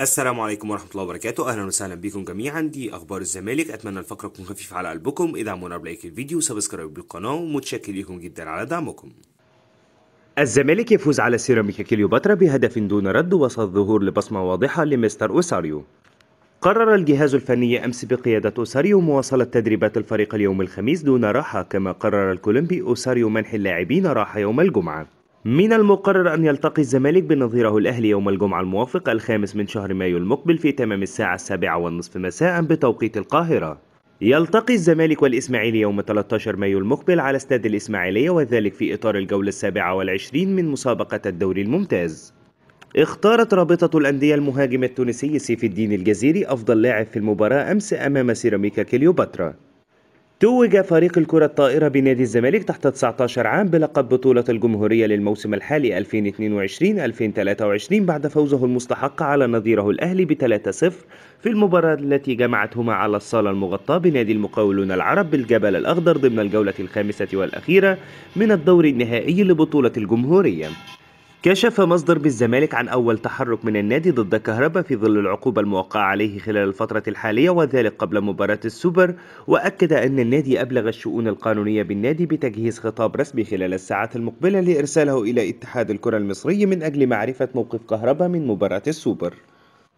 السلام عليكم ورحمة الله وبركاته أهلا وسهلا بكم جميعا دي أخبار الزمالك أتمنى الفقرة تكون خفيفة على قلبكم ادعمونا بلايك الفيديو وسبسكرايب للقناة ومتشكر لكم جدا على دعمكم الزمالك يفوز على سيراميكا كليوباترا بهدف دون رد وسط ظهور لبصمة واضحة لمستر أوساريو قرر الجهاز الفني أمس بقيادة أوساريو مواصلة تدريبات الفريق اليوم الخميس دون راحة كما قرر الكولومبي أوساريو منح اللاعبين راحة يوم الجمعة من المقرر أن يلتقي الزمالك بنظيره الأهلي يوم الجمعة الموافق الخامس من شهر مايو المقبل في تمام الساعة السابعة والنصف مساء بتوقيت القاهرة يلتقي الزمالك والإسماعيلي يوم 13 مايو المقبل على استاد الإسماعيلية وذلك في إطار الجولة السابعة والعشرين من مسابقة الدوري الممتاز اختارت رابطة الأندية المهاجم التونسي سيف الدين الجزيري أفضل لاعب في المباراة أمس أمام سيراميكا كليوباترا توج فريق الكرة الطائرة بنادي الزمالك تحت 19 عام بلقب بطولة الجمهورية للموسم الحالي 2022-2023 بعد فوزه المستحق على نظيره الأهلي ب 3-0 في المباراة التي جمعتهما على الصالة المغطاة بنادي المقاولون العرب بالجبل الأخضر ضمن الجولة الخامسة والأخيرة من الدور النهائي لبطولة الجمهورية كشف مصدر بالزمالك عن أول تحرك من النادي ضد كهربا في ظل العقوبة الموقعة عليه خلال الفترة الحالية وذلك قبل مباراة السوبر وأكد أن النادي أبلغ الشؤون القانونية بالنادي بتجهيز خطاب رسمي خلال الساعات المقبلة لإرساله إلى اتحاد الكرة المصري من أجل معرفة موقف كهربا من مباراة السوبر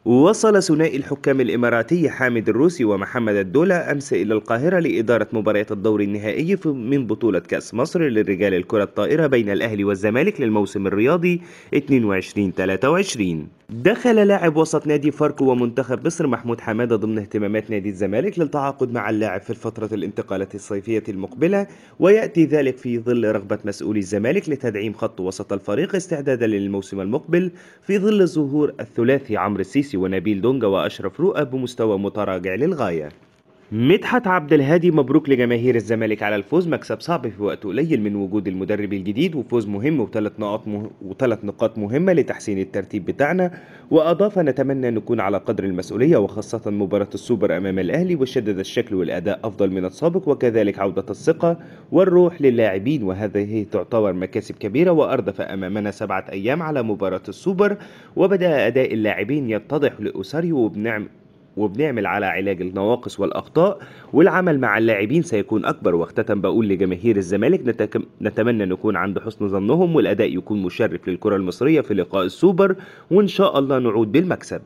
وصل ثنائي الحكام الإماراتي حامد الروسي ومحمد الدولة أمس إلى القاهرة لإدارة مباراة الدور النهائي من بطولة كأس مصر للرجال الكرة الطائرة بين الأهلي والزمالك للموسم الرياضي 22-23 دخل لاعب وسط نادي فاركو ومنتخب مصر محمود حماده ضمن اهتمامات نادي الزمالك للتعاقد مع اللاعب في الفتره الانتقالات الصيفيه المقبله وياتي ذلك في ظل رغبه مسؤولي الزمالك لتدعيم خط وسط الفريق استعدادا للموسم المقبل في ظل ظهور الثلاثي عمرو السيسي السيسي ونبيل دونجا وأشرف رؤى بمستوى متراجع للغاية مدحت عبد الهادي مبروك لجماهير الزمالك على الفوز مكسب صعب في وقت قليل من وجود المدرب الجديد وفوز مهم وثلاث نقاط مه... وثلاث نقاط مهمه لتحسين الترتيب بتاعنا واضاف نتمنى نكون على قدر المسؤوليه وخاصه مباراه السوبر امام الاهلي وشدد الشكل والاداء افضل من السابق وكذلك عوده الثقه والروح للاعبين وهذه تعتبر مكاسب كبيره واردف امامنا سبعه ايام على مباراه السوبر وبدا اداء اللاعبين يتضح لاسري وبنعم وبنعمل على علاج النواقص والاخطاء والعمل مع اللاعبين سيكون اكبر واختتم بقول لجماهير الزمالك نتمنى نكون عند حسن ظنهم والاداء يكون مشرف للكره المصريه في لقاء السوبر وان شاء الله نعود بالمكسب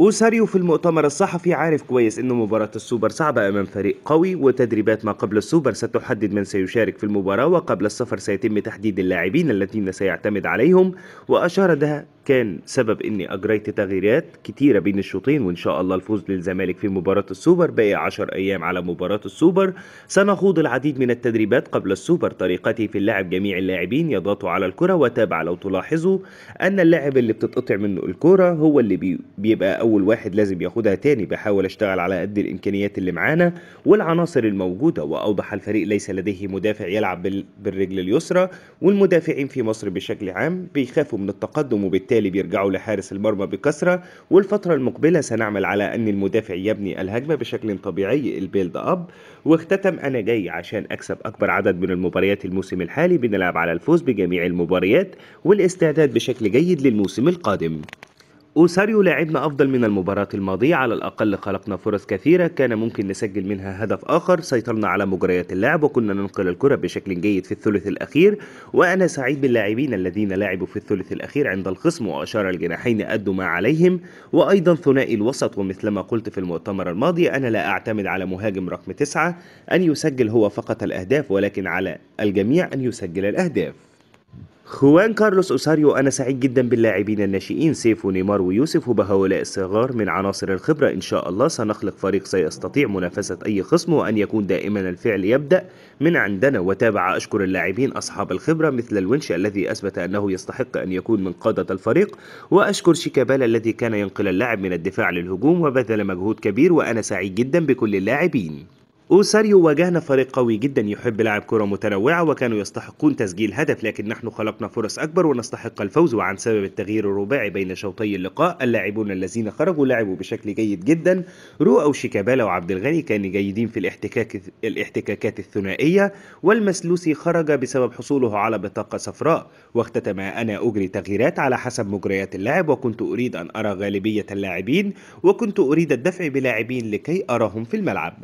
اوساريو في المؤتمر الصحفي عارف كويس انه مباراة السوبر صعبة امام فريق قوي وتدريبات ما قبل السوبر ستحدد من سيشارك في المباراة وقبل السفر سيتم تحديد اللاعبين الذين سيعتمد عليهم واشار ده كان سبب اني اجريت تغييرات كتيرة بين الشوطين وان شاء الله الفوز للزمالك في مباراة السوبر باقي 10 ايام على مباراة السوبر سنخوض العديد من التدريبات قبل السوبر طريقتي في اللعب جميع اللاعبين يضغطوا على الكرة وتابع لو تلاحظوا ان اللاعب اللي بتتقطع منه الكرة هو اللي بيبقى أول واحد لازم ياخدها تاني بحاول أشتغل على قد الإمكانيات اللي معانا والعناصر الموجودة وأوضح الفريق ليس لديه مدافع يلعب بالرجل اليسرى والمدافعين في مصر بشكل عام بيخافوا من التقدم وبالتالي بيرجعوا لحارس المرمى بكثرة والفترة المقبلة سنعمل على أن المدافع يبني الهجمة بشكل طبيعي البيلد أب واختتم أنا جاي عشان أكسب أكبر عدد من المباريات الموسم الحالي بنلعب على الفوز بجميع المباريات والاستعداد بشكل جيد للموسم القادم أوساريو لعبنا أفضل من المباراة الماضية على الأقل خلقنا فرص كثيرة كان ممكن نسجل منها هدف آخر سيطرنا على مجريات اللعب وكنا ننقل الكرة بشكل جيد في الثلث الأخير وأنا سعيد باللاعبين الذين لعبوا في الثلث الأخير عند الخصم وأشار الجناحين أدوا ما عليهم وأيضا ثنائي الوسط ومثلما قلت في المؤتمر الماضي أنا لا أعتمد على مهاجم رقم تسعة أن يسجل هو فقط الأهداف ولكن على الجميع أن يسجل الأهداف خوان كارلوس أوساريو أنا سعيد جدا باللاعبين الناشئين سيف ونيمار ويوسف وبهؤلاء الصغار من عناصر الخبرة إن شاء الله سنخلق فريق سيستطيع منافسة أي خصم وأن يكون دائما الفعل يبدأ من عندنا وتابع أشكر اللاعبين أصحاب الخبرة مثل الونش الذي أثبت أنه يستحق أن يكون من قادة الفريق وأشكر شيكابالا الذي كان ينقل اللاعب من الدفاع للهجوم وبذل مجهود كبير وأنا سعيد جدا بكل اللاعبين أوساريو واجهنا فريق قوي جدا يحب لعب كرة متنوعة وكانوا يستحقون تسجيل هدف لكن نحن خلقنا فرص أكبر ونستحق الفوز وعن سبب التغيير الرباعي بين شوطي اللقاء اللاعبون الذين خرجوا لعبوا بشكل جيد جدا رو أو شيكابالا وعبد الغني كانوا جيدين في الاحتكاك الاحتكاكات الثنائية والمسلوسي خرج بسبب حصوله على بطاقة صفراء واختتم أنا أجري تغييرات على حسب مجريات اللعب وكنت أريد أن أرى غالبية اللاعبين وكنت أريد الدفع بلاعبين لكي أراهم في الملعب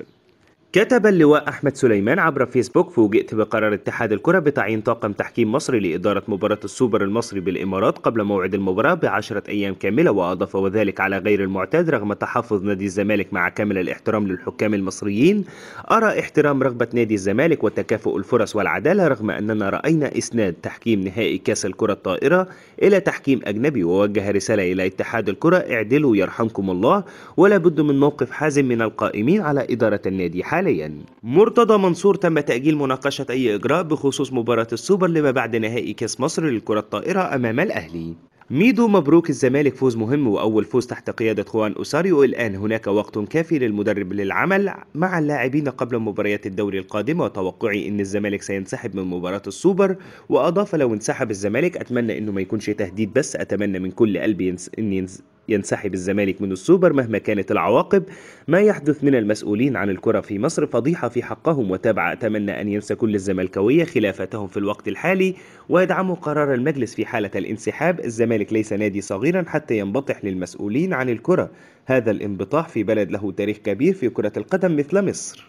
كتب اللواء أحمد سليمان عبر فيسبوك فوجئت بقرار اتحاد الكرة بتعيين طاقم تحكيم مصري لإدارة مباراة السوبر المصري بالإمارات قبل موعد المباراة بعشرة أيام كاملة وأضاف وذلك على غير المعتاد رغم تحفظ نادي الزمالك مع كامل الاحترام للحكام المصريين أرى احترام رغبة نادي الزمالك وتكافؤ الفرص والعدالة رغم أننا رأينا إسناد تحكيم نهائي كأس الكرة الطائرة إلى تحكيم أجنبي ووجه رسالة إلى اتحاد الكرة اعدلوا يرحمكم الله ولا بد من موقف حازم من القائمين على إدارة النادي حال حاليا مرتضى منصور تم تأجيل مناقشة أي إجراء بخصوص مباراة السوبر لما بعد نهائي كأس مصر للكرة الطائرة أمام الأهلي ميدو مبروك الزمالك فوز مهم وأول فوز تحت قيادة خوان أوساريو الآن هناك وقت كافي للمدرب للعمل مع اللاعبين قبل مباريات الدوري القادمة وتوقعي أن الزمالك سينسحب من مباراة السوبر وأضاف لو انسحب الزمالك أتمنى أنه ما يكونش تهديد بس أتمنى من كل قلبي أن ينسحب الزمالك من السوبر مهما كانت العواقب ما يحدث من المسؤولين عن الكرة في مصر فضيحة في حقهم وتابع أتمنى أن ينسى كل الزملكاوية خلافاتهم في الوقت الحالي ويدعموا قرار المجلس في حالة الانسحاب الزمالك ليس نادي صغيرا حتى ينبطح للمسؤولين عن الكرة هذا الانبطاح في بلد له تاريخ كبير في كرة القدم مثل مصر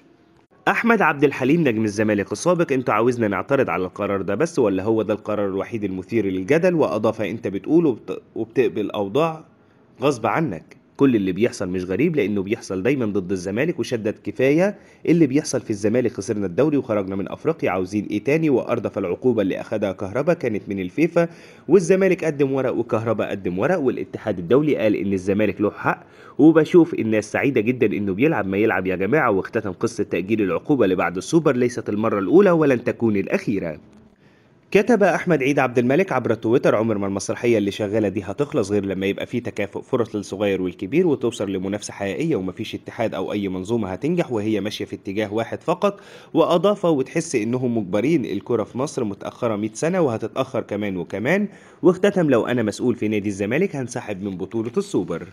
احمد عبد الحليم نجم الزمالك السابق انتوا عاوزنا نعترض على القرار ده بس ولا هو ده القرار الوحيد المثير للجدل واضاف انت بتقول وبتقبل اوضاع غصب عنك كل اللي بيحصل مش غريب لانه بيحصل دايما ضد الزمالك وشدت كفايه اللي بيحصل في الزمالك خسرنا الدوري وخرجنا من افريقيا عاوزين ايه تاني واردف العقوبه اللي اخدها كهربا كانت من الفيفا والزمالك قدم ورق وكهربا قدم ورق والاتحاد الدولي قال ان الزمالك له حق وبشوف الناس سعيده جدا انه بيلعب ما يلعب يا جماعه واختتم قصه تاجيل العقوبه لبعد السوبر ليست المره الاولى ولن تكون الاخيره كتب احمد عيد عبد الملك عبر تويتر عمر ما المسرحيه اللي شغاله دي هتخلص غير لما يبقى في تكافؤ فرص للصغير والكبير وتوصل لمنافسه حقيقيه ومفيش اتحاد او اي منظومه هتنجح وهي ماشيه في اتجاه واحد فقط واضاف وتحس انهم مجبرين الكره في مصر متاخره 100 سنه وهتتاخر كمان وكمان واختتم لو انا مسؤول في نادي الزمالك هنسحب من بطوله السوبر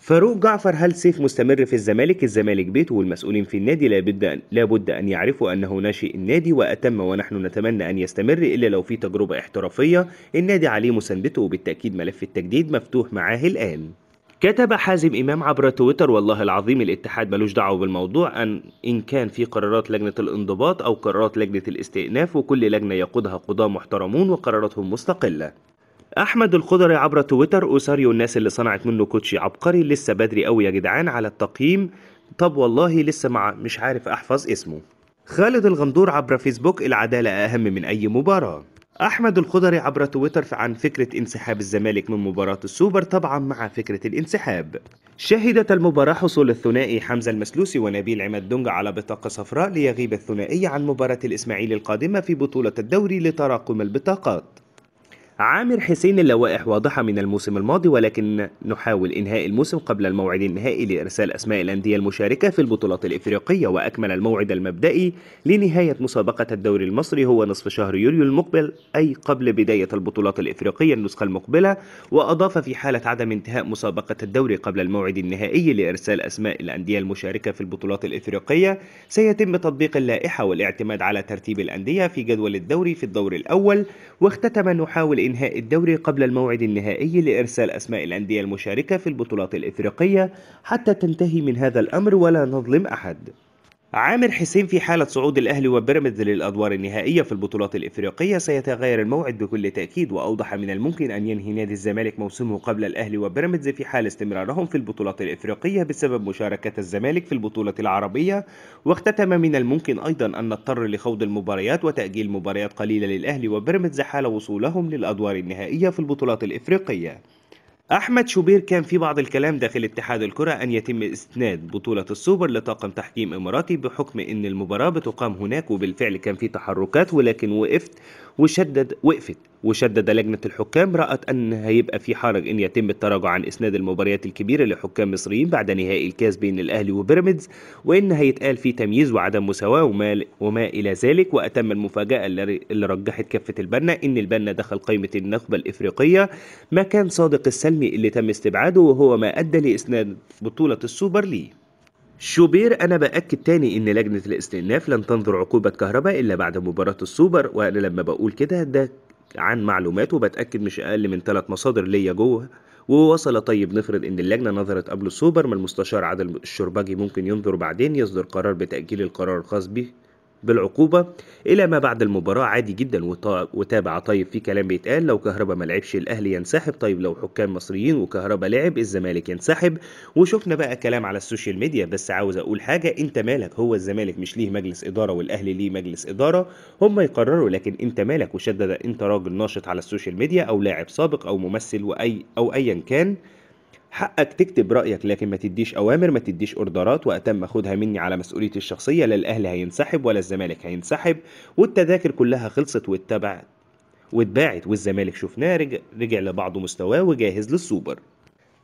فاروق جعفر هل سيف مستمر في الزمالك الزمالك بيته والمسؤولين في النادي لابد أن لابد أن يعرفوا أنه ناشئ النادي وأتم ونحن نتمنى أن يستمر إلا لو في تجربة احترافية النادي عليه مساندته وبالتأكيد ملف التجديد مفتوح معاه الآن كتب حازم إمام عبر تويتر والله العظيم الاتحاد ملوش دعوة بالموضوع أن إن كان في قرارات لجنة الانضباط أو قرارات لجنة الاستئناف وكل لجنة يقودها قضاة محترمون وقراراتهم مستقلة احمد الخضري عبر تويتر اساري الناس اللي صنعت منه كوتشي عبقري لسه بدري قوي يا جدعان على التقييم طب والله لسه مع مش عارف احفظ اسمه خالد الغندور عبر فيسبوك العدالة أهم من أي مباراة أحمد الخضري عبر تويتر عن فكرة انسحاب الزمالك من مباراة السوبر طبعا مع فكرة الانسحاب شهدت المباراة حصول الثنائي حمزة المسلوسي ونبيل عماد دونج على بطاقة صفراء ليغيب الثنائي عن مباراة الإسماعيلي القادمة في بطولة الدوري لتراكم البطاقات عامر حسين اللوائح واضحة من الموسم الماضي ولكن نحاول إنهاء الموسم قبل الموعد النهائي لإرسال أسماء الأندية المشاركة في البطولات الإفريقية وأكمل الموعد المبدئي لنهاية مسابقة الدوري المصري هو نصف شهر يوليو المقبل أي قبل بداية البطولات الإفريقية النسخة المقبلة وأضاف في حالة عدم انتهاء مسابقة الدوري قبل الموعد النهائي لإرسال أسماء الأندية المشاركة في البطولات الإفريقية سيتم تطبيق اللائحة والاعتماد على ترتيب الأندية في جدول الدوري في الدور الأول واختتم نحاول إنهاء الدوري قبل الموعد النهائي لإرسال أسماء الأندية المشاركة في البطولات الإفريقية حتى تنتهي من هذا الأمر ولا نظلم أحد عامر حسين في حالة صعود الأهلي وبيراميدز للأدوار النهائية في البطولات الإفريقية سيتغير الموعد بكل تأكيد وأوضح من الممكن أن ينهي نادي الزمالك موسمه قبل الأهلي وبيراميدز في حال استمرارهم في البطولات الإفريقية بسبب مشاركة الزمالك في البطولة العربية واختتم من الممكن أيضا أن نضطر لخوض المباريات وتأجيل مباريات قليلة للأهلي وبيراميدز حال وصولهم للأدوار النهائية في البطولات الإفريقية أحمد شوبير كان في بعض الكلام داخل اتحاد الكرة أن يتم إسناد بطولة السوبر لطاقم تحكيم إماراتي بحكم أن المباراة بتقام هناك وبالفعل كان في تحركات ولكن وقفت وشدد وقفت وشدد لجنة الحكام رأت أن هيبقى في حرج أن يتم التراجع عن إسناد المباريات الكبيرة لحكام مصريين بعد نهائي الكاس بين الأهلي وبيراميدز وإن هيتقال في تمييز وعدم مساواة وما, وما إلى ذلك وأتم المفاجأة اللي رجحت كفة البنا إن البنا دخل قائمة النخبة الإفريقية ما كان صادق السلمي اللي تم استبعاده وهو ما أدى لإسناد بطولة السوبر لي شوبير انا باكد تاني ان لجنه الاستئناف لن تنظر عقوبه كهرباء الا بعد مباراه السوبر وانا لما بقول كده ده عن معلومات وبتأكد مش أقل من ثلاث مصادر ليا جوه ووصل طيب نفرض ان اللجنه نظرت قبل السوبر ما المستشار عادل الشربجي ممكن ينظر بعدين يصدر قرار بتاجيل القرار الخاص به بالعقوبة إلى ما بعد المباراة عادي جدا وتابع طيب في كلام بيتقال لو كهربا ما لعبش الأهلي ينسحب طيب لو حكام مصريين وكهربا لعب الزمالك ينسحب وشفنا بقى كلام على السوشيال ميديا بس عاوز أقول حاجة أنت مالك هو الزمالك مش ليه مجلس إدارة والأهلي ليه مجلس إدارة هم يقرروا لكن أنت مالك وشدد أنت راجل ناشط على السوشيال ميديا أو لاعب سابق أو ممثل وأي أو أيا كان حقك تكتب رأيك لكن ما تديش أوامر ما تديش أوردرات وأتم خدها مني على مسؤوليتي الشخصية لا الأهلي هينسحب ولا الزمالك هينسحب والتذاكر كلها خلصت واتبعت واتباعت والزمالك شفناه رجع, رجع لبعضه مستواه وجاهز للسوبر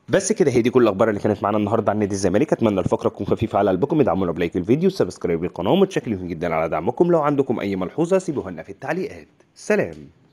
بس كده هي دي كل الاخبار اللي كانت معانا النهارده عن نادي الزمالك اتمنى الفقره تكون خفيفه على قلبكم ادعمونا بلايك الفيديو سبسكرايب للقناه ومتشكرين جدا على دعمكم لو عندكم اي ملحوظه سيبوها لنا في التعليقات سلام